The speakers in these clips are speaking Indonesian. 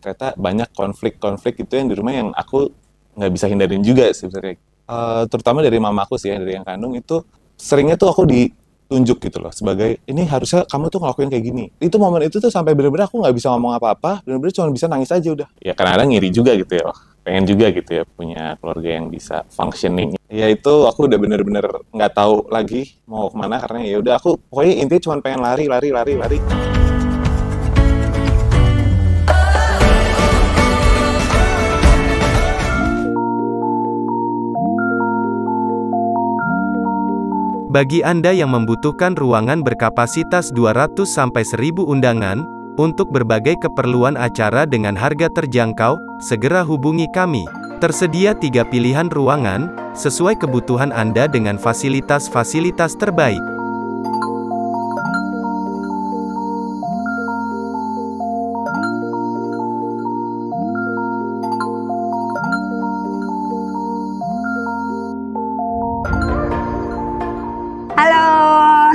ternyata banyak konflik-konflik itu yang di rumah yang aku nggak bisa hindarin juga sebenarnya. Uh, terutama dari mamaku sih ya, dari yang kandung itu seringnya tuh aku ditunjuk gitu loh sebagai ini harusnya kamu tuh ngelakuin kayak gini. Itu momen itu tuh sampai bener-bener aku nggak bisa ngomong apa-apa, bener-bener cuma bisa nangis aja udah. Ya karena ada ngiri juga gitu ya, pengen juga gitu ya punya keluarga yang bisa functioning. Ya itu aku udah bener-bener nggak tahu lagi mau kemana karena ya udah aku pokoknya intinya cuma pengen lari, lari, lari, lari. Bagi Anda yang membutuhkan ruangan berkapasitas 200-1000 undangan, untuk berbagai keperluan acara dengan harga terjangkau, segera hubungi kami. Tersedia tiga pilihan ruangan, sesuai kebutuhan Anda dengan fasilitas-fasilitas terbaik.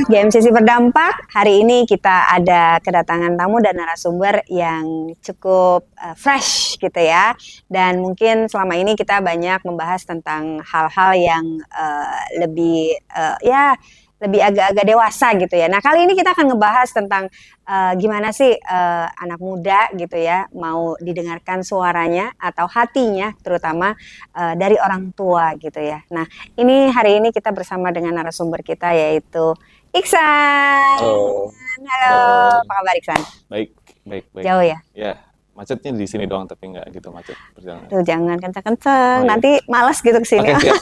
GMCC berdampak. Hari ini kita ada kedatangan tamu dan narasumber yang cukup uh, fresh gitu ya. Dan mungkin selama ini kita banyak membahas tentang hal-hal yang uh, lebih uh, ya lebih agak-agak dewasa gitu ya. Nah kali ini kita akan ngebahas tentang uh, gimana sih uh, anak muda gitu ya mau didengarkan suaranya atau hatinya terutama uh, dari orang tua gitu ya. Nah ini hari ini kita bersama dengan narasumber kita yaitu Iksan. Halo. Halo. Halo. Apa kabar Iksan? Baik, baik, baik. Jauh ya? Ya, macetnya di sini doang tapi nggak gitu macet perjalanan. Tuh jangan kenceng-kenceng, kan oh, iya. nanti malas gitu ke sini. Okay, iya.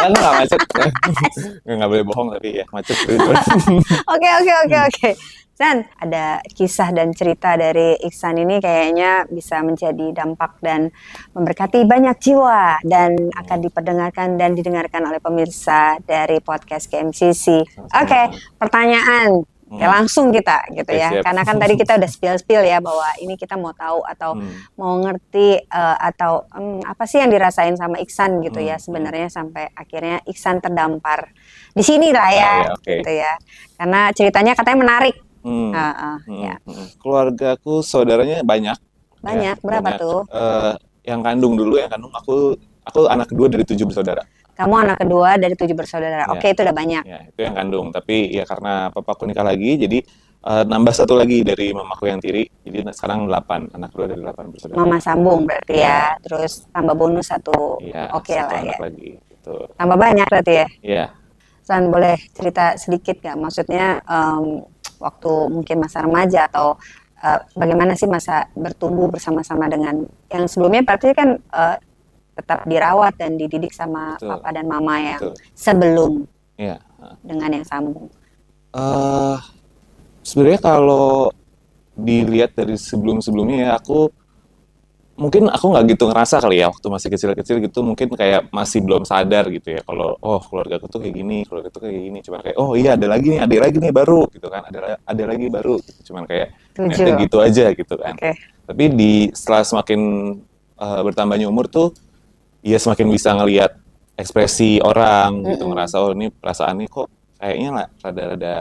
Nggak, macet. nggak boleh bohong tapi ya macet. Oke, oke, oke, hmm. oke. Dan ada kisah dan cerita dari Iksan ini kayaknya bisa menjadi dampak dan memberkati banyak jiwa dan akan hmm. diperdengarkan dan didengarkan oleh pemirsa dari podcast KMCC. Oke, okay, pertanyaan ya langsung kita gitu okay, ya. Siap. Karena kan tadi kita udah spill-spill ya bahwa ini kita mau tahu atau hmm. mau ngerti uh, atau um, apa sih yang dirasain sama Iksan gitu hmm. ya hmm. sebenarnya sampai akhirnya Iksan terdampar di sini lah ya, ah, ya, ya okay. gitu ya. Karena ceritanya katanya menarik. Hmm. Uh, uh, hmm. Ya. Keluargaku saudaranya banyak. Ya, banyak. Ya, Berapa banyak. tuh? Uh, yang kandung dulu, yang kandung aku aku anak kedua dari tujuh bersaudara kamu anak kedua dari tujuh bersaudara. Ya. Oke, itu udah banyak. Ya, itu yang kandung. Tapi ya karena papaku nikah lagi, jadi uh, nambah satu lagi dari mamaku yang tiri. Jadi sekarang delapan anak kedua dari delapan bersaudara. Mama sambung berarti ya. ya. Terus tambah bonus satu. Ya, Oke satu lah ya. Lagi, gitu. Tambah banyak berarti ya. Iya. San boleh cerita sedikit nggak? Maksudnya um, waktu mungkin masa remaja atau uh, bagaimana sih masa bertumbuh bersama-sama dengan yang sebelumnya berarti kan uh, tetap dirawat dan dididik sama Betul. papa dan mama yang Betul. sebelum ya. dengan yang sambung. Uh, Sebenarnya kalau dilihat dari sebelum-sebelumnya ya aku mungkin aku nggak gitu ngerasa kali ya waktu masih kecil-kecil gitu mungkin kayak masih belum sadar gitu ya kalau oh keluarga aku tuh kayak gini keluarga tuh kayak gini cuman kayak oh iya ada lagi nih ada lagi nih baru gitu kan ada ada lagi baru gitu. cuman kayak ada gitu aja gitu kan okay. tapi di setelah semakin uh, bertambahnya umur tuh ya semakin bisa ngelihat ekspresi orang mm-hmm. gitu ngerasa oh ini perasaan ini kok kayaknya lah rada-rada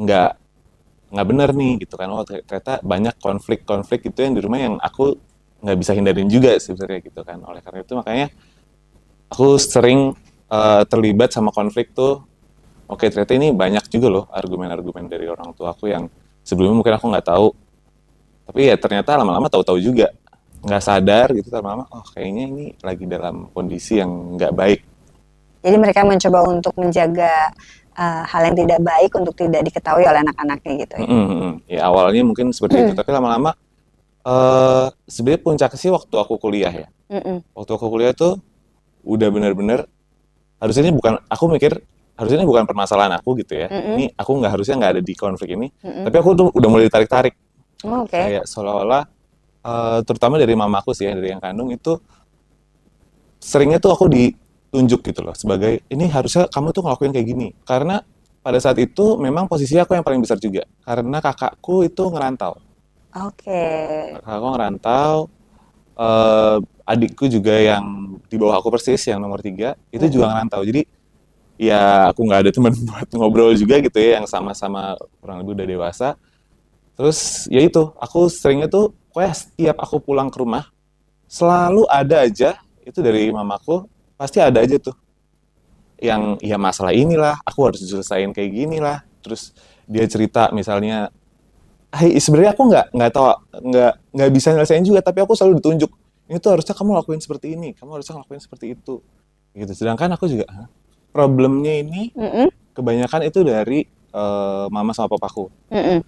nggak nggak bener nih gitu kan oh ternyata banyak konflik-konflik itu yang di rumah yang aku nggak bisa hindarin juga sebenarnya gitu kan oleh karena itu makanya aku sering uh, terlibat sama konflik tuh oke okay, ternyata ini banyak juga loh argumen-argumen dari orang tua aku yang sebelumnya mungkin aku nggak tahu tapi ya ternyata lama-lama tahu-tahu juga nggak sadar gitu terlama mama oh kayaknya ini lagi dalam kondisi yang nggak baik jadi mereka mencoba untuk menjaga uh, hal yang tidak baik untuk tidak diketahui oleh anak-anaknya gitu ya? Mm -hmm. ya awalnya mungkin seperti mm. itu tapi lama-lama uh, sebenarnya puncak sih waktu aku kuliah ya mm -hmm. waktu aku kuliah tuh udah benar-benar harusnya ini bukan aku mikir harusnya ini bukan permasalahan aku gitu ya mm -hmm. ini aku nggak harusnya nggak ada di konflik ini mm -hmm. tapi aku tuh udah mulai ditarik-tarik oh, okay. kayak seolah-olah Eh, terutama dari mamaku sih ya dari yang kandung itu seringnya tuh aku ditunjuk gitu loh sebagai ini harusnya kamu tuh ngelakuin kayak gini karena pada saat itu memang posisi aku yang paling besar juga karena kakakku itu ngerantau. Oke. Okay. Kakakku ngerantau. Uh, adikku juga yang di bawah aku persis yang nomor tiga itu juga ngerantau. Jadi ya aku nggak ada teman buat ngobrol juga gitu ya yang sama-sama kurang lebih udah dewasa. Terus ya itu aku seringnya tuh pokoknya setiap aku pulang ke rumah selalu ada aja itu dari mamaku pasti ada aja tuh yang ya masalah inilah aku harus selesaiin kayak gini lah terus dia cerita misalnya hey, sebenarnya aku nggak nggak tahu nggak nggak bisa nyelesain juga tapi aku selalu ditunjuk ini tuh harusnya kamu lakuin seperti ini kamu harusnya lakuin seperti itu gitu sedangkan aku juga Hah? problemnya ini mm -mm. kebanyakan itu dari uh, mama sama papaku mm -mm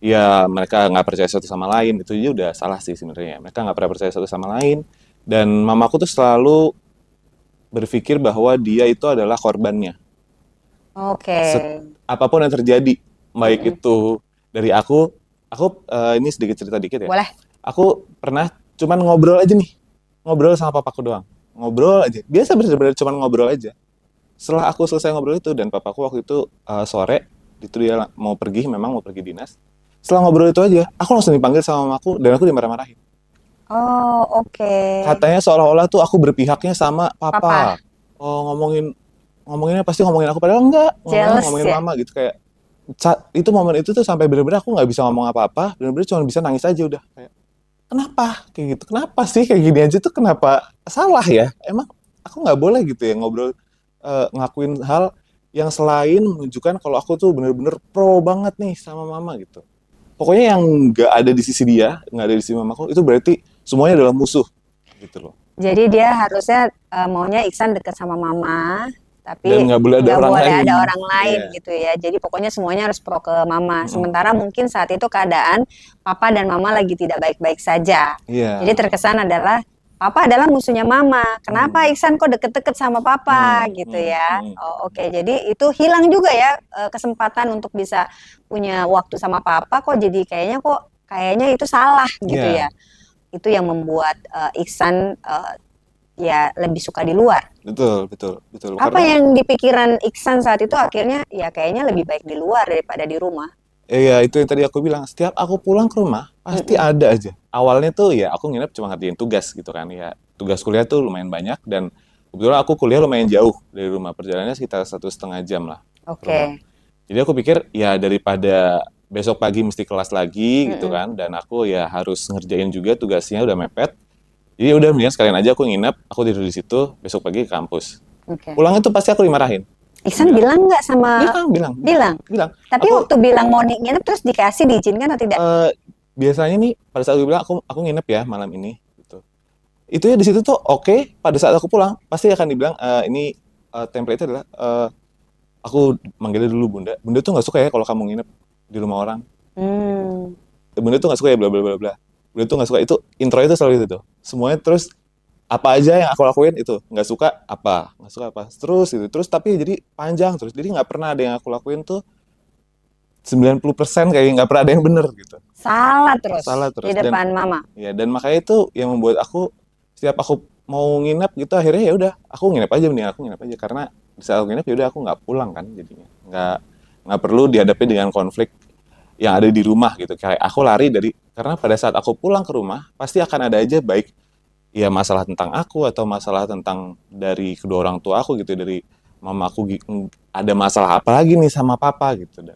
ya mereka nggak percaya satu sama lain itu juga udah salah sih sebenarnya mereka nggak pernah percaya satu sama lain dan mamaku tuh selalu berpikir bahwa dia itu adalah korbannya oke okay. apapun yang terjadi baik hmm. itu dari aku aku uh, ini sedikit cerita dikit ya boleh aku pernah cuman ngobrol aja nih ngobrol sama papaku doang ngobrol aja biasa bener-bener cuman ngobrol aja setelah aku selesai ngobrol itu dan papaku waktu itu uh, sore itu dia mau pergi memang mau pergi dinas setelah ngobrol itu aja aku langsung dipanggil sama aku dan aku dimarah-marahin oh oke okay. katanya seolah-olah tuh aku berpihaknya sama papa, papa. oh ngomongin ngomonginnya pasti ngomongin aku padahal enggak ngomongin, ngomongin ya? mama gitu kayak itu momen itu tuh sampai bener-bener aku nggak bisa ngomong apa-apa bener-bener cuma bisa nangis aja udah kayak kenapa kayak gitu kenapa sih kayak gini aja tuh kenapa salah ya emang aku nggak boleh gitu ya ngobrol uh, ngakuin hal yang selain menunjukkan kalau aku tuh bener-bener pro banget nih sama mama gitu pokoknya yang nggak ada di sisi dia nggak ada di sisi mamaku itu berarti semuanya adalah musuh gitu loh jadi dia harusnya uh, maunya Iksan dekat sama mama tapi nggak boleh ada, gak orang, boleh lain. ada orang lain yeah. gitu ya jadi pokoknya semuanya harus pro ke mama sementara mungkin saat itu keadaan papa dan mama lagi tidak baik-baik saja yeah. jadi terkesan adalah Papa adalah musuhnya Mama. Kenapa hmm. Iksan kok deket-deket sama Papa hmm. gitu hmm, ya? Hmm. Oh, Oke, okay. jadi itu hilang juga ya eh, kesempatan untuk bisa punya waktu sama Papa. Kok jadi kayaknya kok kayaknya itu salah gitu iya. ya? Itu yang membuat uh, Iksan uh, ya lebih suka di luar. Betul, betul, betul. Apa Karena... yang di pikiran Iksan saat itu akhirnya ya kayaknya lebih baik di luar daripada di rumah. Iya, itu yang tadi aku bilang. Setiap aku pulang ke rumah, pasti mm-hmm. ada aja. Awalnya tuh ya aku nginep cuma ngerjain tugas gitu kan. Ya tugas kuliah tuh lumayan banyak dan kebetulan aku kuliah lumayan jauh dari rumah. Perjalanannya sekitar satu setengah jam lah. Oke. Okay. Jadi aku pikir ya daripada besok pagi mesti kelas lagi mm-hmm. gitu kan. Dan aku ya harus ngerjain juga tugasnya udah mepet. Jadi udah mendingan sekalian aja aku nginep, aku tidur di situ, besok pagi ke kampus. Okay. Pulangnya tuh pasti aku dimarahin. Iksan bilang nggak sama bilang, bilang bilang bilang tapi aku, waktu bilang mau nginep terus dikasih diizinkan atau tidak uh, biasanya nih pada saat gue bilang aku aku nginep ya malam ini gitu itu ya di situ tuh oke okay, pada saat aku pulang pasti akan dibilang uh, ini uh, eh, template adalah uh, aku manggilnya dulu bunda bunda tuh nggak suka ya kalau kamu nginep di rumah orang hmm. bunda tuh nggak suka ya bla bla bla bla bunda tuh nggak suka itu intro itu selalu itu tuh semuanya terus apa aja yang aku lakuin itu nggak suka apa nggak suka apa terus itu terus tapi jadi panjang terus jadi nggak pernah ada yang aku lakuin tuh 90% kayak nggak pernah ada yang bener gitu salah terus salah terus di depan dan, mama ya dan makanya itu yang membuat aku setiap aku mau nginep gitu akhirnya ya udah aku nginep aja mending aku nginep aja karena bisa aku nginep ya udah aku nggak pulang kan jadinya nggak nggak perlu dihadapi dengan konflik yang ada di rumah gitu kayak aku lari dari karena pada saat aku pulang ke rumah pasti akan ada aja baik ya masalah tentang aku atau masalah tentang dari kedua orang tua aku gitu dari mama aku ada masalah apa lagi nih sama papa gitu dan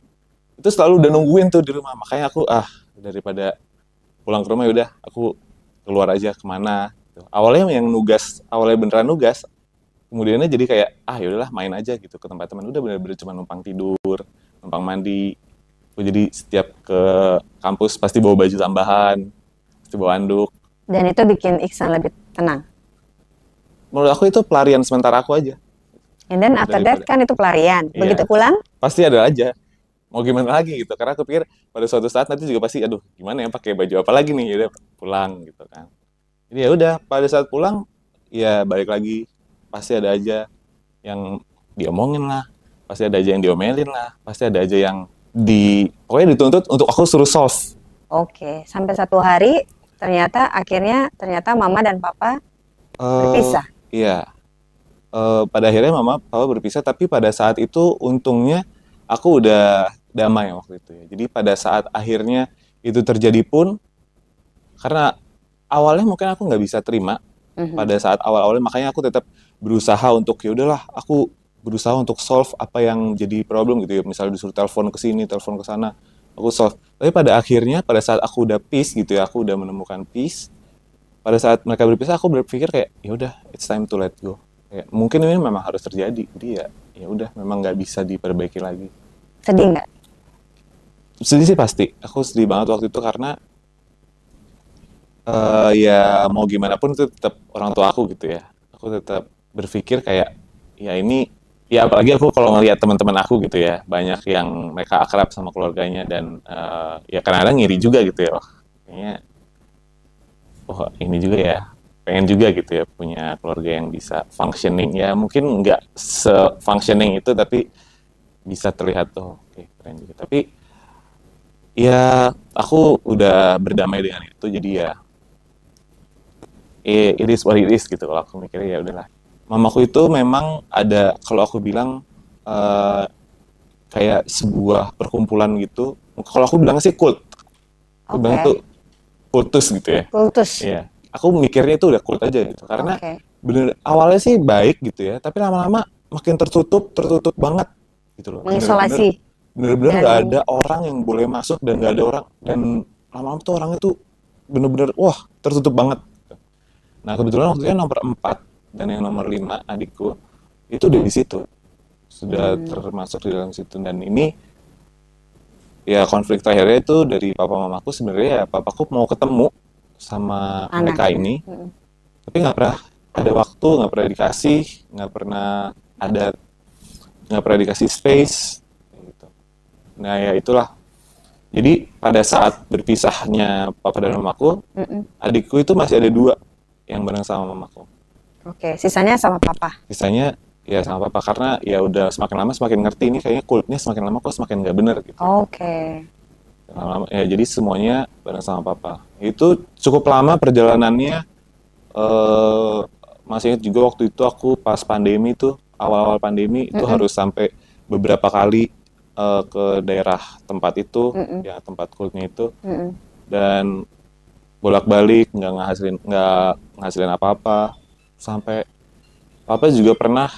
itu selalu udah nungguin tuh di rumah makanya aku ah daripada pulang ke rumah ya udah aku keluar aja kemana gitu. awalnya yang nugas awalnya beneran nugas kemudiannya jadi kayak ah yaudahlah main aja gitu ke tempat teman udah bener-bener cuma numpang tidur numpang mandi jadi setiap ke kampus pasti bawa baju tambahan pasti bawa anduk dan itu bikin Iksan lebih tenang menurut aku itu pelarian sementara aku aja and then after that kan itu pelarian yeah. begitu pulang pasti ada aja mau gimana lagi gitu karena aku pikir pada suatu saat nanti juga pasti aduh gimana ya pakai baju apa lagi nih udah pulang gitu kan jadi ya udah pada saat pulang ya balik lagi pasti ada aja yang diomongin lah pasti ada aja yang diomelin lah pasti ada aja yang di pokoknya dituntut untuk aku suruh solve oke sampai satu hari ternyata akhirnya ternyata mama dan papa uh, berpisah. Iya. Uh, pada akhirnya mama papa berpisah tapi pada saat itu untungnya aku udah damai waktu itu ya. Jadi pada saat akhirnya itu terjadi pun karena awalnya mungkin aku nggak bisa terima mm-hmm. pada saat awal-awalnya makanya aku tetap berusaha untuk ya udahlah aku berusaha untuk solve apa yang jadi problem gitu ya misalnya disuruh telepon ke sini telepon ke sana aku solve tapi pada akhirnya pada saat aku udah peace gitu ya aku udah menemukan peace pada saat mereka berpisah aku berpikir kayak ya udah it's time to let go kayak mungkin ini memang harus terjadi dia ya udah memang nggak bisa diperbaiki lagi sedih nggak sedih sih pasti aku sedih banget waktu itu karena uh, ya mau gimana pun itu tetap orang tua aku gitu ya aku tetap berpikir kayak ya ini ya apalagi aku kalau ngelihat teman-teman aku gitu ya banyak yang mereka akrab sama keluarganya dan uh, ya kadang-kadang ngiri juga gitu ya oh, kayaknya oh ini juga ya pengen juga gitu ya punya keluarga yang bisa functioning ya mungkin nggak se functioning itu tapi bisa terlihat tuh oh, oke okay, keren juga tapi ya aku udah berdamai dengan itu jadi ya it is what it gitu kalau aku mikirnya ya udahlah mamaku itu memang ada kalau aku bilang uh, kayak sebuah perkumpulan gitu kalau aku bilang sih kult aku okay. bilang tuh kultus gitu ya kultus ya aku mikirnya itu udah kult aja gitu karena okay. bener awalnya sih baik gitu ya tapi lama-lama makin tertutup tertutup banget gitu loh mengisolasi bener-bener nggak ada orang yang boleh masuk dan nggak ada orang dan lama-lama tuh orangnya tuh bener-bener wah tertutup banget nah kebetulan waktu itu nomor empat dan yang nomor lima adikku itu udah di situ sudah hmm. termasuk di dalam situ dan ini ya konflik terakhirnya itu dari papa mamaku sebenarnya ya aku mau ketemu sama Anak. mereka ini hmm. tapi nggak pernah ada waktu nggak pernah dikasih nggak pernah ada nggak pernah dikasih space gitu. nah ya itulah jadi pada saat berpisahnya papa dan mamaku, mm -mm. adikku itu masih ada dua yang bareng sama mamaku. Oke, okay. sisanya sama papa. Sisanya ya sama papa karena ya udah semakin lama semakin ngerti ini kayaknya kulitnya semakin lama kok semakin nggak bener gitu. Oke. Okay. ya jadi semuanya bareng sama papa. Itu cukup lama perjalanannya. Uh, masih ingat juga waktu itu aku pas pandemi tuh awal-awal pandemi itu mm -hmm. harus sampai beberapa kali uh, ke daerah tempat itu mm -hmm. ya tempat kulitnya itu mm -hmm. dan bolak-balik nggak ngasilin nggak ngasilin apa-apa sampai papa juga pernah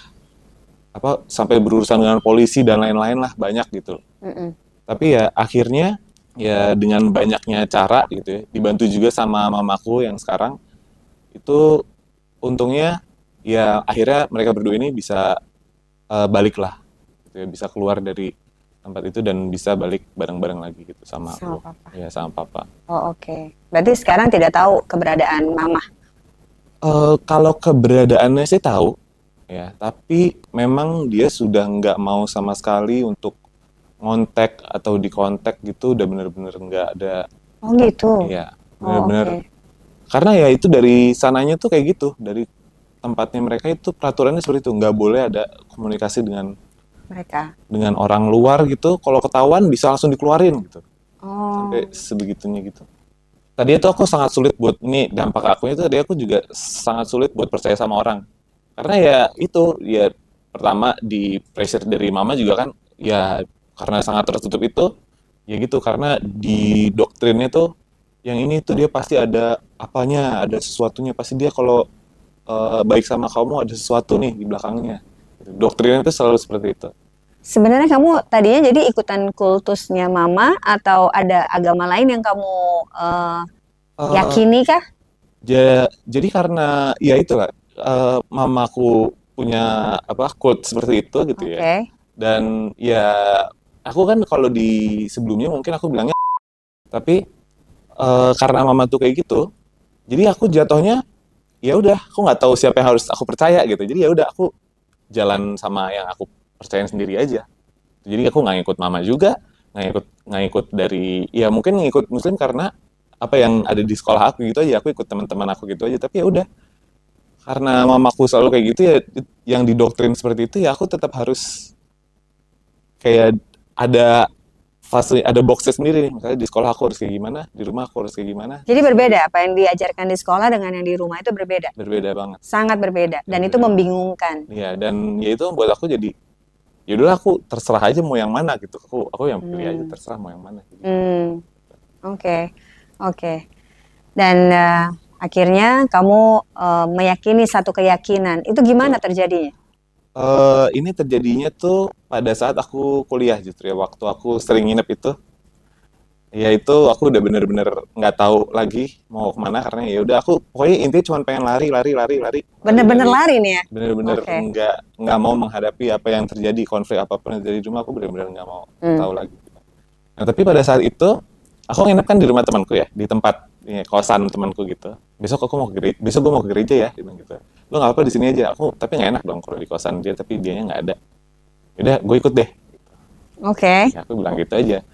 apa sampai berurusan dengan polisi dan lain-lain lah banyak gitu mm -mm. tapi ya akhirnya ya dengan banyaknya cara gitu ya dibantu juga sama mamaku yang sekarang itu untungnya ya akhirnya mereka berdua ini bisa uh, balik lah gitu ya, bisa keluar dari tempat itu dan bisa balik bareng-bareng lagi gitu sama, sama aku. Papa. Ya, sama papa. Oh, oke. Okay. Berarti sekarang tidak tahu keberadaan mama. Uh, kalau keberadaannya sih tahu ya, tapi memang dia sudah nggak mau sama sekali untuk ngontek atau dikontak gitu udah bener-bener nggak ada. Oh gitu. Iya, oh, bener-bener. Oh, okay. Karena ya itu dari sananya tuh kayak gitu, dari tempatnya mereka itu peraturannya seperti itu, nggak boleh ada komunikasi dengan mereka. Dengan orang luar gitu, kalau ketahuan bisa langsung dikeluarin gitu. Oh. Sampai sebegitunya gitu tadi itu aku sangat sulit buat ini dampak aku itu tadi aku juga sangat sulit buat percaya sama orang karena ya itu ya pertama di pressure dari mama juga kan ya karena sangat tertutup itu ya gitu karena di doktrinnya tuh yang ini tuh dia pasti ada apanya ada sesuatunya pasti dia kalau uh, baik sama kamu ada sesuatu nih di belakangnya doktrinnya itu selalu seperti itu Sebenarnya kamu tadinya jadi ikutan kultusnya mama atau ada agama lain yang kamu uh, uh, yakini kah? Ya, jadi karena ya itu lah, eh, uh, mamaku punya apa kult seperti itu gitu okay. ya. Dan ya aku kan kalau di sebelumnya mungkin aku bilangnya tapi uh, karena mama tuh kayak gitu, jadi aku jatuhnya ya udah aku nggak tahu siapa yang harus aku percaya gitu. Jadi ya udah aku jalan sama yang aku percayain sendiri aja jadi aku nggak ngikut mama juga nggak ngikut nggak ngikut dari ya mungkin ngikut muslim karena apa yang ada di sekolah aku gitu aja aku ikut teman-teman aku gitu aja tapi ya udah karena mamaku selalu kayak gitu ya yang didoktrin seperti itu ya aku tetap harus kayak ada fase ada boxnya sendiri nih misalnya di sekolah aku harus kayak gimana di rumah aku harus kayak gimana jadi berbeda apa yang diajarkan di sekolah dengan yang di rumah itu berbeda berbeda banget sangat berbeda dan berbeda. itu membingungkan iya dan ya itu buat aku jadi yaudahlah aku terserah aja mau yang mana gitu aku aku yang pilih hmm. aja terserah mau yang mana oke gitu. hmm. oke okay. okay. dan uh, akhirnya kamu uh, meyakini satu keyakinan itu gimana terjadinya uh, ini terjadinya tuh pada saat aku kuliah justru ya waktu aku sering nginep itu ya itu aku udah bener-bener nggak -bener tahu lagi mau kemana karena ya udah aku pokoknya intinya cuma pengen lari lari lari lari bener-bener lari, lari nih ya bener-bener okay. nggak nggak mau menghadapi apa yang terjadi konflik apapun yang terjadi di rumah aku bener-bener nggak mau hmm. tahu lagi nah tapi pada saat itu aku nginep kan di rumah temanku ya di tempat ya, kosan temanku gitu besok aku mau ke gereja besok gue mau ke gereja ya dia gitu lo nggak apa di sini aja aku tapi nggak enak dong kalau di kosan dia tapi dianya nggak ada ya udah gue ikut deh oke okay. ya, aku bilang gitu aja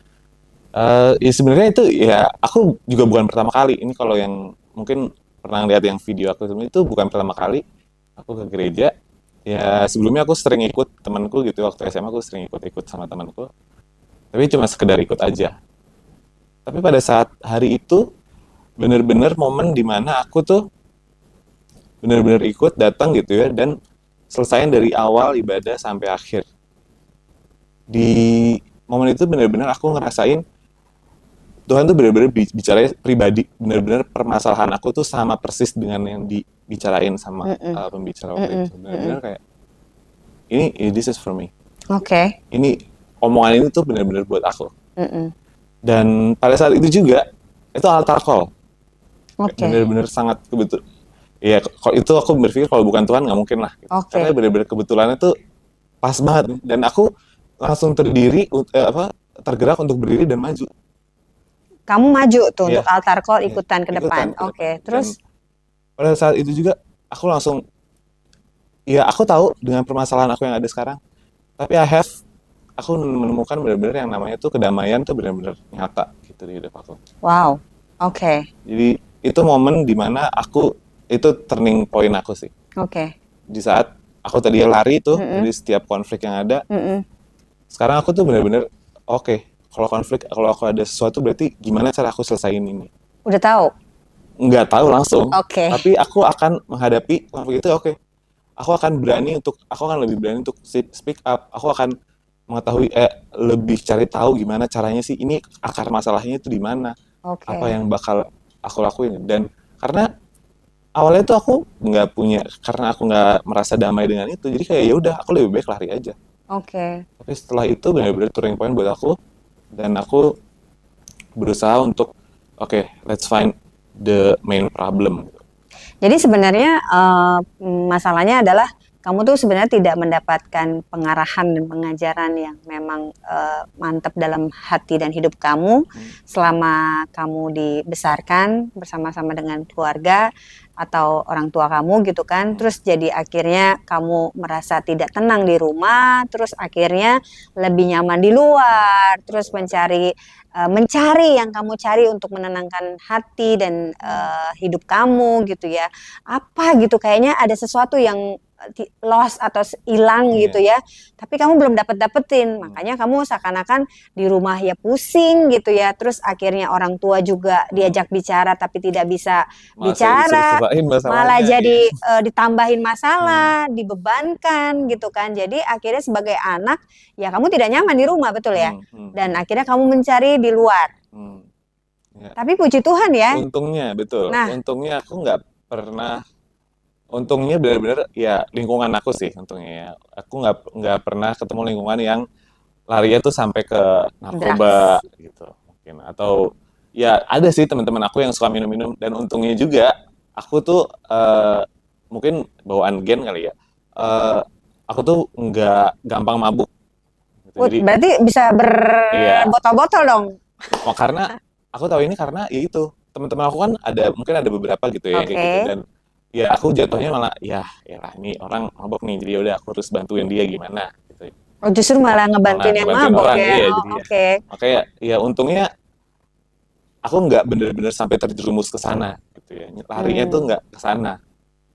Uh, ya sebenarnya itu ya aku juga bukan pertama kali. Ini kalau yang mungkin pernah lihat yang video aku sebelumnya itu bukan pertama kali aku ke gereja. Ya sebelumnya aku sering ikut temanku gitu waktu SMA aku sering ikut-ikut sama temanku. Tapi cuma sekedar ikut aja. Tapi pada saat hari itu benar-benar momen dimana aku tuh benar-benar ikut datang gitu ya dan selesaiin dari awal ibadah sampai akhir. Di momen itu benar-benar aku ngerasain Tuhan tuh benar-benar bicaranya pribadi, benar-benar permasalahan aku tuh sama persis dengan yang dibicarain sama mm -mm. Uh, pembicara waktu mm -mm. itu. Benar-benar kayak ini, ini this is for me. Oke. Okay. Ini omongan ini tuh benar-benar buat aku. Mm -mm. Dan pada saat itu juga itu altar call. Okay. Benar-benar sangat kebetul. Iya, kalau itu aku berpikir kalau bukan Tuhan nggak mungkin lah. Gitu. Okay. Karena benar-benar kebetulannya tuh pas banget dan aku langsung terdiri uh, apa tergerak untuk berdiri dan maju kamu maju tuh yeah. untuk altar call iya, ikutan yeah. ke depan. Oke, okay. terus Dan pada saat itu juga aku langsung ya aku tahu dengan permasalahan aku yang ada sekarang, tapi I have aku menemukan benar-benar yang namanya tuh kedamaian tuh benar-benar nyata gitu di hidup aku. Wow. Oke. Okay. Jadi itu momen dimana aku itu turning point aku sih. Oke. Okay. Di saat aku tadi lari tuh mm -hmm. dari setiap konflik yang ada, mm -hmm. sekarang aku tuh benar-benar oke. Okay, kalau konflik kalau aku ada sesuatu berarti gimana cara aku selesaiin ini udah tahu nggak tahu langsung oke okay. tapi aku akan menghadapi konflik itu oke okay. aku akan berani untuk aku akan lebih berani untuk speak up aku akan mengetahui eh, lebih cari tahu gimana caranya sih ini akar masalahnya itu di mana okay. apa yang bakal aku lakuin dan karena awalnya tuh aku nggak punya karena aku nggak merasa damai dengan itu jadi kayak ya udah aku lebih baik lari aja oke okay. tapi setelah itu benar-benar turning point buat aku dan aku berusaha untuk oke okay, let's find the main problem. Jadi sebenarnya uh, masalahnya adalah kamu tuh sebenarnya tidak mendapatkan pengarahan dan pengajaran yang memang uh, eh, mantap dalam hati dan hidup kamu hmm. selama kamu dibesarkan bersama-sama dengan keluarga atau orang tua kamu gitu kan iya. terus jadi akhirnya kamu merasa tidak tenang di rumah terus akhirnya lebih nyaman di luar terus mencari eh, mencari yang kamu cari untuk menenangkan hati dan uh, hidup kamu gitu ya apa gitu kayaknya ada sesuatu yang loss atau hilang yeah. gitu ya. Tapi kamu belum dapat dapetin, hmm. makanya kamu seakan-akan di rumah ya pusing gitu ya. Terus akhirnya orang tua juga hmm. diajak bicara tapi tidak bisa Masa bicara, malah iya. jadi ya. uh, ditambahin masalah, hmm. dibebankan gitu kan. Jadi akhirnya sebagai anak ya kamu tidak nyaman di rumah betul ya. Hmm, hmm. Dan akhirnya kamu mencari di luar. Hmm. Ya. Tapi puji Tuhan ya. Untungnya betul. Nah, untungnya aku nggak pernah untungnya benar-benar ya lingkungan aku sih untungnya ya. aku nggak nggak pernah ketemu lingkungan yang larinya tuh sampai ke narkoba Drugs. gitu mungkin atau ya ada sih teman-teman aku yang suka minum-minum dan untungnya juga aku tuh uh, mungkin bawaan gen kali ya uh, aku tuh nggak gampang mabuk gitu, Jadi, berarti bisa iya. berbotol-botol iya. dong oh, karena aku tahu ini karena ya itu teman-teman aku kan ada mungkin ada beberapa gitu ya okay. gitu dan ya aku jatuhnya malah ya, ya lah ini orang mabok nih jadi ya udah aku harus bantuin dia gimana gitu. Oh justru malah ngebantuin yang mabok orang, ya. Iya, oh, ya oh, Oke. Okay. Ya. ya untungnya aku nggak bener-bener sampai terjerumus ke sana gitu ya. Larinya hmm. tuh nggak ke sana.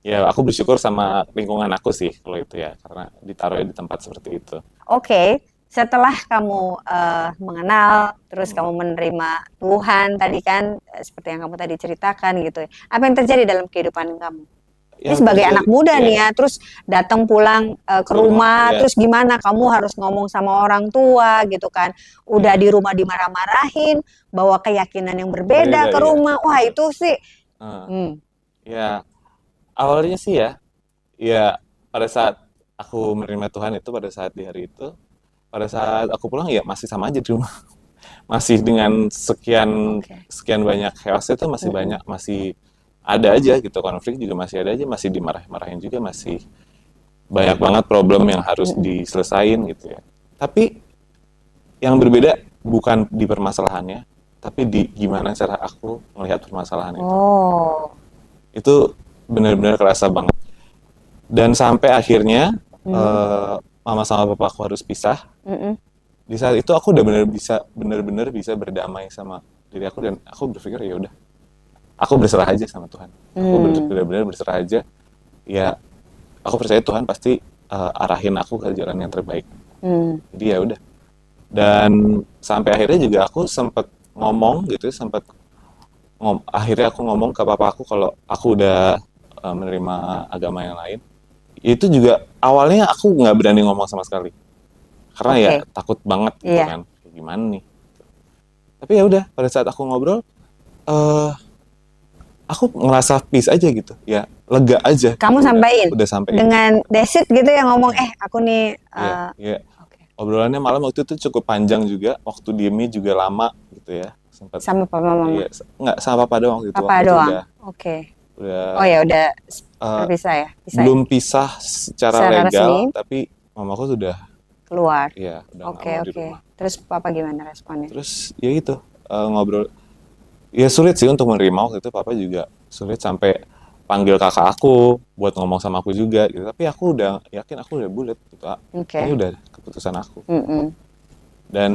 Ya aku bersyukur sama lingkungan aku sih kalau itu ya karena ditaruh di tempat seperti itu. Oke. Okay setelah kamu uh, mengenal terus hmm. kamu menerima Tuhan tadi kan eh, seperti yang kamu tadi ceritakan gitu apa yang terjadi dalam kehidupan kamu ya, ini sebagai anak muda ya. nih ya terus datang pulang uh, ke rumah ya. terus gimana kamu harus ngomong sama orang tua gitu kan udah hmm. di rumah dimarah-marahin bawa keyakinan yang berbeda ya, ke iya. rumah wah itu sih uh, hmm. ya awalnya sih ya ya pada saat aku menerima Tuhan itu pada saat di hari itu pada saat aku pulang ya masih sama aja di rumah masih dengan sekian okay. sekian banyak chaos itu masih hmm. banyak masih ada aja gitu konflik juga masih ada aja masih dimarah-marahin juga masih banyak banget problem yang harus diselesain gitu ya tapi yang berbeda bukan di permasalahannya tapi di gimana cara aku melihat permasalahan itu oh. itu benar-benar kerasa banget dan sampai akhirnya hmm. uh, mama sama Papa aku harus pisah di saat itu aku udah bener bisa bener-bener bisa berdamai sama diri aku dan aku berpikir ya udah aku berserah aja sama Tuhan. Aku mm. bener-bener berserah aja. Ya aku percaya Tuhan pasti uh, arahin aku ke jalan yang terbaik. Mm. Jadi ya udah. Dan sampai akhirnya juga aku sempat ngomong gitu, ya, sempat ngom akhirnya aku ngomong ke papa aku kalau aku udah uh, menerima agama yang lain itu juga awalnya aku nggak berani ngomong sama sekali karena okay. ya takut banget gitu yeah. kan gimana nih tapi ya udah pada saat aku ngobrol uh, aku ngerasa peace aja gitu ya lega aja kamu sampaikan udah, sampai gitu. dengan Desit gitu yang ngomong eh aku nih uh, iya, eh, yeah, yeah. Okay. obrolannya malam waktu itu cukup panjang juga waktu diemnya juga lama gitu ya sempat sama papa mama iya, nggak sama papa doang gitu papa doang oke okay. udah oh ya udah uh, eh, berpisah ya pisah ya? belum pisah secara, secara legal resmi. tapi mamaku sudah keluar. Iya, udah okay, Terus papa gimana responnya? Terus ya itu uh, ngobrol. Ya sulit sih untuk menerima waktu itu papa juga sulit sampai panggil kakak aku buat ngomong sama aku juga gitu. Tapi aku udah yakin aku udah bulat gitu. Okay. Ini udah keputusan aku. Mm -mm. Dan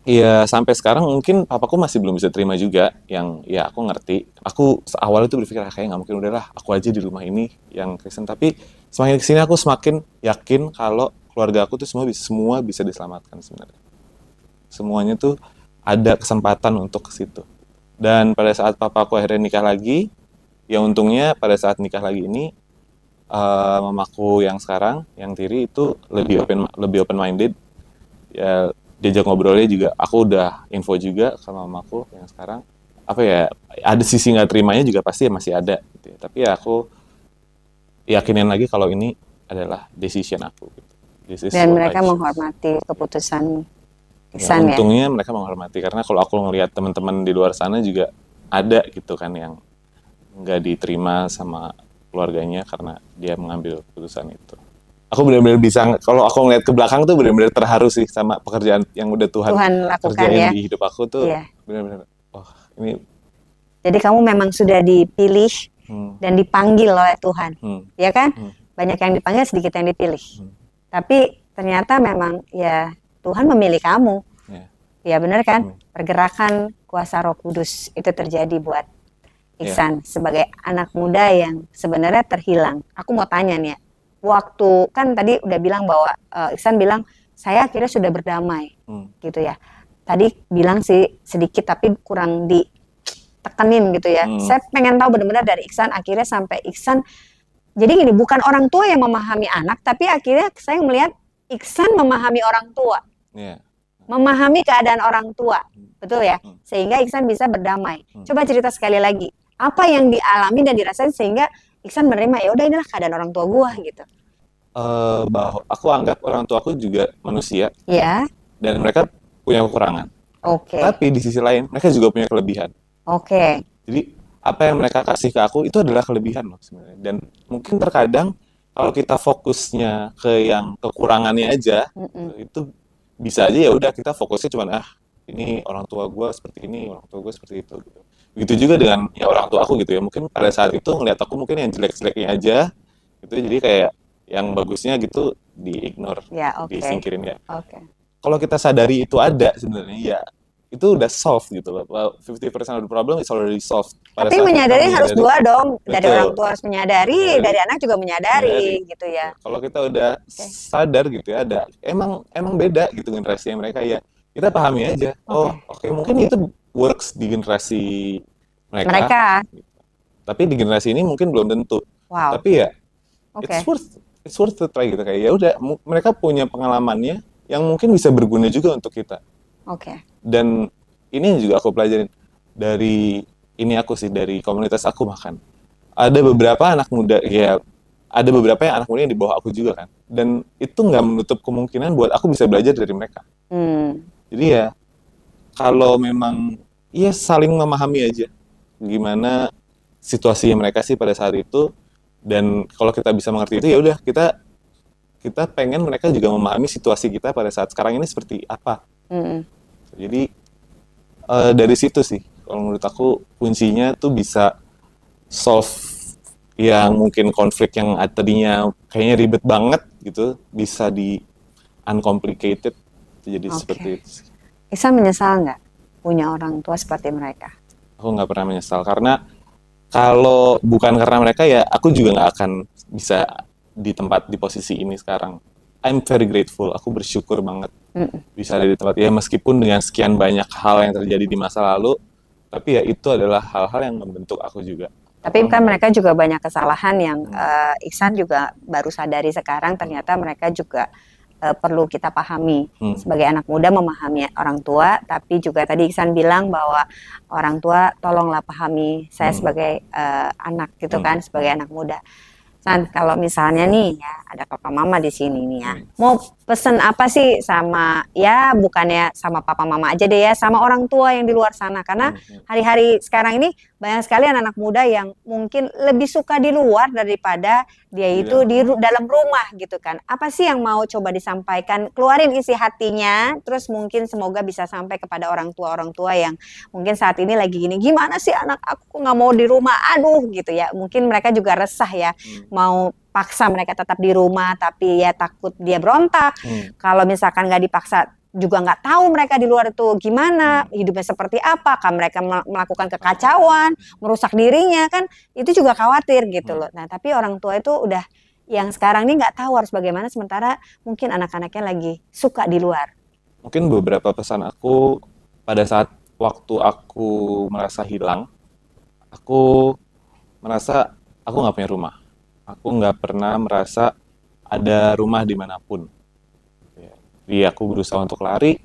Iya sampai sekarang mungkin papaku masih belum bisa terima juga yang ya aku ngerti. Aku awal itu berpikir kayak ah, kayaknya nggak mungkin udahlah aku aja di rumah ini yang Kristen. Tapi semakin kesini aku semakin yakin kalau keluarga aku tuh semua bisa semua bisa diselamatkan sebenarnya semuanya tuh ada kesempatan untuk ke situ dan pada saat papa aku akhirnya nikah lagi ya untungnya pada saat nikah lagi ini uh, eh, mamaku yang sekarang yang tiri itu lebih open lebih open minded ya diajak ngobrolnya juga aku udah info juga sama mamaku yang sekarang apa ya ada sisi nggak terimanya juga pasti ya masih ada gitu ya. tapi ya aku yakinin lagi kalau ini adalah decision aku gitu dan mereka menghormati keputusan ya, Ihsan, ya, untungnya mereka menghormati karena kalau aku ngelihat teman-teman di luar sana juga ada gitu kan yang nggak diterima sama keluarganya karena dia mengambil keputusan itu. Aku benar-benar bisa kalau aku ngeliat ke belakang tuh benar-benar terharu sih sama pekerjaan yang udah Tuhan, Tuhan lakukan ya. di hidup aku tuh yeah. benar-benar oh ini. Jadi kamu memang sudah dipilih hmm. dan dipanggil oleh Tuhan, hmm. ya kan? Hmm. Banyak yang dipanggil, sedikit yang dipilih. Hmm tapi ternyata memang ya Tuhan memilih kamu yeah. ya benar kan hmm. pergerakan kuasa Roh Kudus itu terjadi buat ya. Iksan yeah. sebagai anak muda yang sebenarnya terhilang aku mau tanya nih ya waktu kan tadi udah bilang bahwa uh, Iksan bilang saya akhirnya sudah berdamai hmm. gitu ya tadi bilang sih sedikit tapi kurang ditekenin gitu ya hmm. saya pengen tahu benar-benar dari Iksan akhirnya sampai Iksan jadi gini bukan orang tua yang memahami anak tapi akhirnya saya melihat Iksan memahami orang tua yeah. memahami keadaan orang tua betul ya hmm. sehingga Iksan bisa berdamai hmm. coba cerita sekali lagi apa yang dialami dan dirasain sehingga Iksan menerima ya udah inilah keadaan orang tua gua gitu uh, aku anggap orang tua aku juga manusia yeah. dan mereka punya kekurangan Oke. Okay. Tapi di sisi lain mereka juga punya kelebihan. Oke. Okay. Jadi apa yang mereka kasih ke aku itu adalah kelebihan loh sebenarnya dan mungkin terkadang kalau kita fokusnya ke yang kekurangannya aja Mm-mm. itu bisa aja ya udah kita fokusnya cuma ah ini orang tua gue seperti ini orang tua gue seperti itu gitu. gitu juga dengan ya orang tua aku gitu ya mungkin pada saat itu ngeliat aku mungkin yang jelek-jeleknya aja itu jadi kayak yang bagusnya gitu diignore, yeah, okay. disingkirin ya. Okay. Kalau kita sadari itu ada sebenarnya ya itu udah solved gitu loh. 50% of the problem is already solved. Pada Tapi menyadari harus dua dong. Dari orang tua harus menyadari, ya. dari anak juga menyadari, menyadari. gitu ya. Kalau kita udah okay. sadar gitu ya, ada emang emang beda gitu yang mereka ya. Kita pahami aja. Okay. Oh, oke okay, mungkin itu works di generasi mereka. mereka. Tapi di generasi ini mungkin belum tentu. Wow. Tapi ya okay. it's worth it's worth to try gitu kayak ya udah mereka punya pengalamannya yang mungkin bisa berguna juga untuk kita. Oke. Okay dan ini juga aku pelajarin dari ini aku sih dari komunitas aku bahkan ada beberapa anak muda ya ada beberapa yang anak muda yang di bawah aku juga kan dan itu nggak menutup kemungkinan buat aku bisa belajar dari mereka hmm. jadi ya kalau memang ya saling memahami aja gimana situasi mereka sih pada saat itu dan kalau kita bisa mengerti itu ya udah kita kita pengen mereka juga memahami situasi kita pada saat sekarang ini seperti apa mm -hmm. Jadi uh, dari situ sih kalau menurut aku kuncinya tuh bisa solve yang mungkin konflik yang tadinya kayaknya ribet banget gitu bisa di uncomplicated jadi okay. seperti itu. Isa menyesal nggak punya orang tua seperti mereka? Aku nggak pernah menyesal karena kalau bukan karena mereka ya aku juga nggak akan bisa di tempat di posisi ini sekarang. I'm very grateful. Aku bersyukur banget bisa ada di tempat ya meskipun dengan sekian banyak hal yang terjadi di masa lalu tapi ya itu adalah hal-hal yang membentuk aku juga tapi kan mereka juga banyak kesalahan yang uh, eh, Iksan juga baru sadari sekarang ternyata mereka juga uh, perlu kita pahami hmm. sebagai anak muda memahami orang tua tapi juga tadi Iksan bilang bahwa orang tua tolonglah pahami saya hmm. sebagai uh, anak gitu hmm. kan sebagai anak muda San, kalau misalnya nih ya ada papa mama di sini nih ya. Hmm. Mau pesen apa sih sama ya bukannya sama papa mama aja deh ya, sama orang tua yang di luar sana karena hmm, hmm. hari-hari sekarang ini banyak sekali anak-anak muda yang mungkin lebih suka di luar daripada dia iya. itu ya. di dalam rumah gitu kan. Apa sih yang mau coba disampaikan? Keluarin isi hatinya, terus mungkin semoga bisa sampai kepada orang tua-orang tua yang mungkin saat ini lagi gini. Gimana sih anak aku nggak mau di rumah? Aduh gitu ya. Mungkin mereka juga resah ya mau paksa mereka tetap di rumah tapi ya takut dia berontak hmm. kalau misalkan nggak dipaksa juga nggak tahu mereka di luar itu gimana hmm. hidupnya seperti apa kan mereka melakukan kekacauan merusak dirinya kan itu juga khawatir gitu hmm. loh nah tapi orang tua itu udah yang sekarang ini nggak tahu harus bagaimana sementara mungkin anak-anaknya lagi suka di luar mungkin beberapa pesan aku pada saat waktu aku merasa hilang aku merasa aku nggak punya rumah aku nggak pernah merasa ada rumah dimanapun. Ya, jadi aku berusaha untuk lari,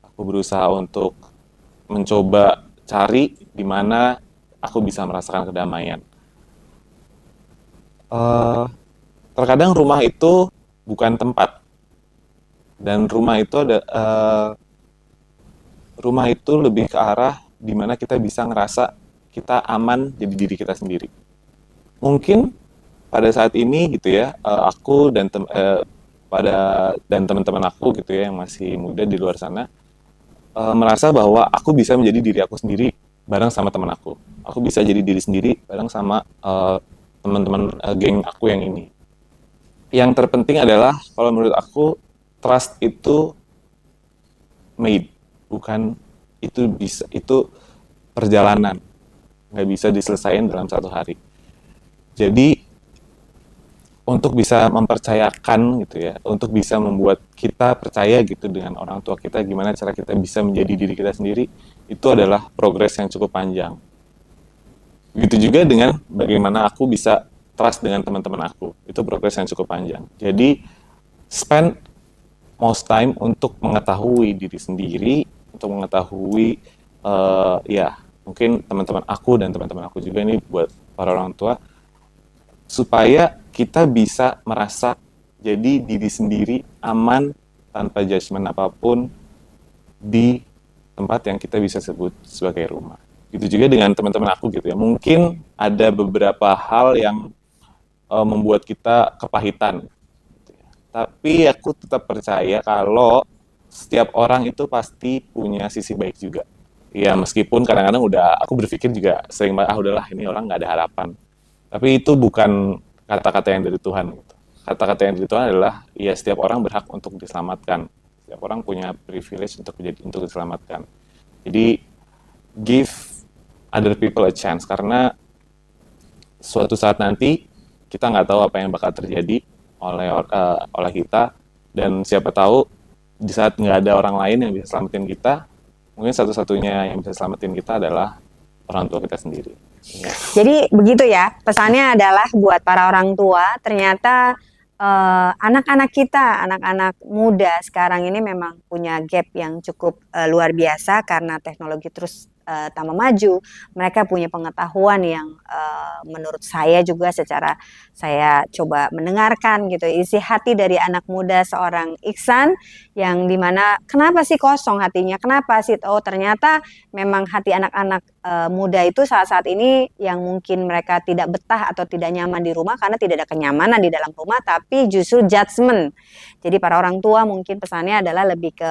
aku berusaha untuk mencoba cari di mana aku bisa merasakan kedamaian. Uh, terkadang rumah itu bukan tempat, dan rumah itu ada uh, rumah itu lebih ke arah di mana kita bisa ngerasa kita aman jadi diri kita sendiri. Mungkin pada saat ini gitu ya eh, aku dan tem uh, pada dan teman-teman aku gitu ya yang masih muda di luar sana uh, merasa bahwa aku bisa menjadi diri aku sendiri bareng sama teman aku aku bisa jadi diri sendiri bareng sama uh, teman-teman uh, geng aku yang ini yang terpenting adalah kalau menurut aku trust itu made bukan itu bisa itu perjalanan nggak bisa diselesaikan dalam satu hari jadi untuk bisa mempercayakan gitu ya, untuk bisa membuat kita percaya gitu dengan orang tua kita, gimana cara kita bisa menjadi diri kita sendiri, itu adalah progres yang cukup panjang. Begitu juga dengan bagaimana aku bisa trust dengan teman-teman aku, itu progres yang cukup panjang. Jadi spend most time untuk mengetahui diri sendiri, untuk mengetahui uh, ya mungkin teman-teman aku dan teman-teman aku juga ini buat para orang tua supaya kita bisa merasa jadi diri sendiri aman tanpa judgement apapun di tempat yang kita bisa sebut sebagai rumah. Gitu juga dengan teman-teman aku gitu ya. Mungkin ada beberapa hal yang uh, membuat kita kepahitan. Gitu ya. Tapi aku tetap percaya kalau setiap orang itu pasti punya sisi baik juga. Ya meskipun kadang-kadang udah aku berpikir juga sering ah udahlah ini orang nggak ada harapan. Tapi itu bukan kata-kata yang dari Tuhan. Gitu. Kata-kata yang dari Tuhan adalah ya setiap orang berhak untuk diselamatkan. Setiap orang punya privilege untuk menjadi untuk diselamatkan. Jadi give other people a chance karena suatu saat nanti kita nggak tahu apa yang bakal terjadi oleh uh, oleh kita dan siapa tahu di saat nggak ada orang lain yang bisa selamatin kita mungkin satu-satunya yang bisa selamatin kita adalah orang tua kita sendiri. Iya. Jadi begitu ya pesannya adalah buat para orang tua ternyata eh, anak-anak uh, kita, anak-anak muda sekarang ini memang punya gap yang cukup uh, luar biasa karena teknologi terus uh, eh, Tama Maju, mereka punya pengetahuan yang uh, menurut saya juga secara saya coba mendengarkan gitu isi hati dari anak muda seorang Iksan yang dimana kenapa sih kosong hatinya, kenapa sih oh ternyata memang hati anak-anak uh, muda itu saat-saat ini yang mungkin mereka tidak betah atau tidak nyaman di rumah karena tidak ada kenyamanan di dalam rumah tapi justru judgement. Jadi para orang tua mungkin pesannya adalah lebih ke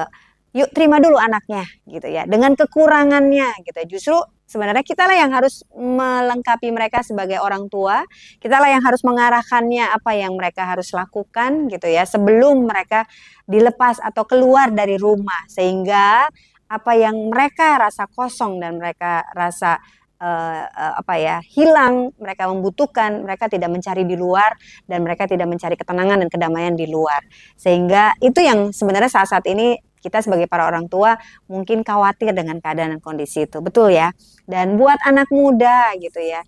yuk terima dulu anaknya gitu ya dengan kekurangannya gitu justru sebenarnya kita lah yang harus melengkapi mereka sebagai orang tua kita lah yang harus mengarahkannya apa yang mereka harus lakukan gitu ya sebelum mereka dilepas atau keluar dari rumah sehingga apa yang mereka rasa kosong dan mereka rasa uh, uh, apa ya hilang mereka membutuhkan mereka tidak mencari di luar dan mereka tidak mencari ketenangan dan kedamaian di luar sehingga itu yang sebenarnya saat saat ini kita sebagai para orang tua mungkin khawatir dengan keadaan dan kondisi itu, betul ya? Dan buat anak muda gitu ya,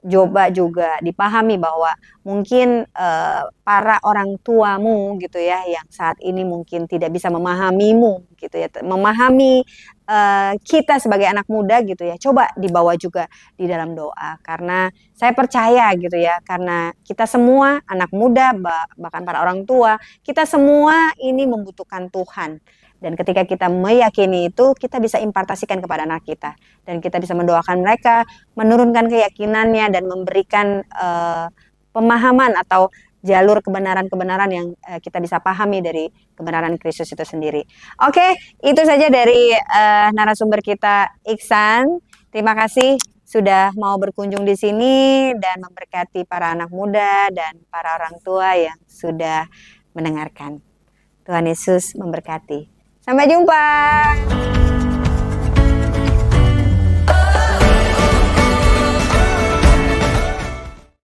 coba juga dipahami bahwa mungkin uh, para orang tuamu gitu ya yang saat ini mungkin tidak bisa memahamimu gitu ya memahami uh, kita sebagai anak muda gitu ya coba dibawa juga di dalam doa karena saya percaya gitu ya karena kita semua anak muda bahkan para orang tua kita semua ini membutuhkan Tuhan dan ketika kita meyakini itu, kita bisa impartasikan kepada anak kita. Dan kita bisa mendoakan mereka, menurunkan keyakinannya, dan memberikan uh, pemahaman atau jalur kebenaran-kebenaran yang uh, kita bisa pahami dari kebenaran Kristus itu sendiri. Oke, okay, itu saja dari uh, narasumber kita Iksan. Terima kasih sudah mau berkunjung di sini dan memberkati para anak muda dan para orang tua yang sudah mendengarkan. Tuhan Yesus memberkati. Sampai jumpa.